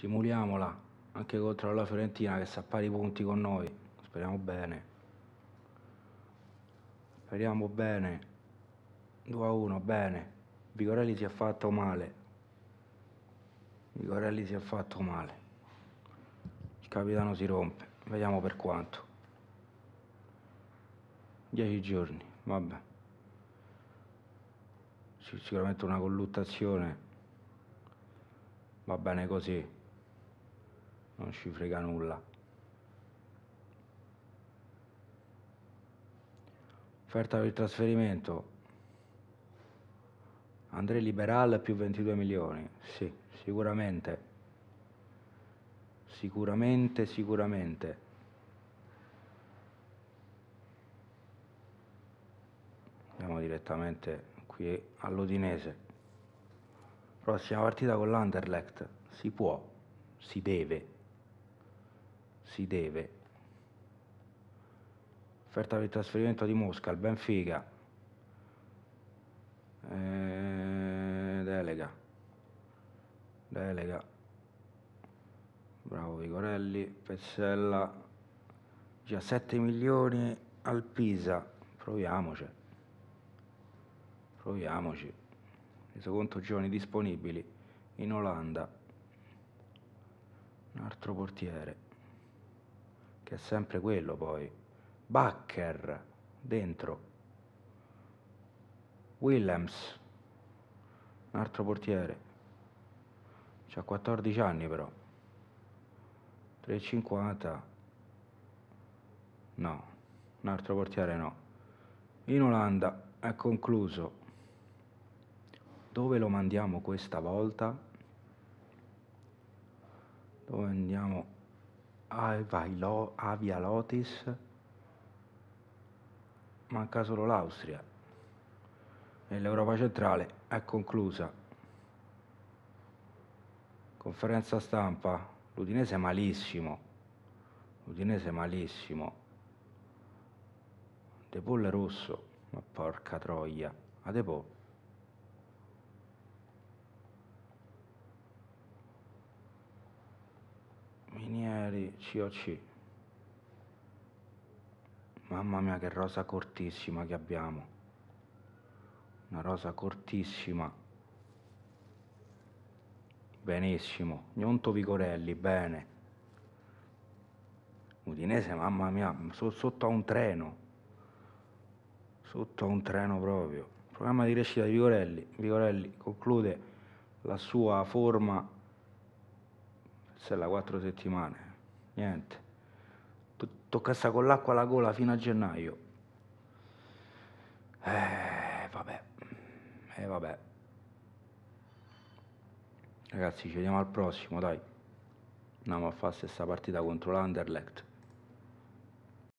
simuliamola anche contro la Fiorentina che sta a pari punti con noi. Speriamo bene. Speriamo bene. 2 a 1, bene. Vigorelli si è fatto male. Vigorelli si è fatto male. Il capitano si rompe. Vediamo per quanto. 10 giorni, vabbè. Sicuramente una colluttazione. Va bene così non ci frega nulla. Offerta per il trasferimento. Andrei Liberal più 22 milioni, sì, sicuramente. Sicuramente, sicuramente. Andiamo direttamente qui all'Udinese. Prossima partita con l'Anderlecht. Si può, si deve si deve. Offerta per il trasferimento di Mosca il Benfica. Eh, delega. Delega. Bravo Vigorelli, Pezzella. Già 7 milioni al Pisa. Proviamoci. Proviamoci. Reso conto giovani disponibili in Olanda. Un altro portiere che è sempre quello poi. Bacher, dentro. Willems, un altro portiere. C'ha 14 anni però. 3,50. No, un altro portiere no. In Olanda è concluso. Dove lo mandiamo questa volta? Dove andiamo? Avia Lotis, manca solo l'Austria e l'Europa centrale è conclusa. Conferenza stampa, l'Udinese malissimo, l'Udinese malissimo. De Paul rosso, ma porca troia, a De Paul. Mini ieri COC. Mamma mia che rosa cortissima che abbiamo. Una rosa cortissima. Benissimo. Gnonto Vicorelli, bene. Udinese, mamma mia, sotto a un treno. Sotto a un treno proprio. programma di crescita di Vicorelli. Vicorelli conclude la sua forma se la quattro settimane niente. Tocca stare con l'acqua alla gola fino a gennaio. Eh, vabbè. Eh, vabbè. Ragazzi, ci vediamo al prossimo, dai. Andiamo a fare questa partita contro l'Anderlecht.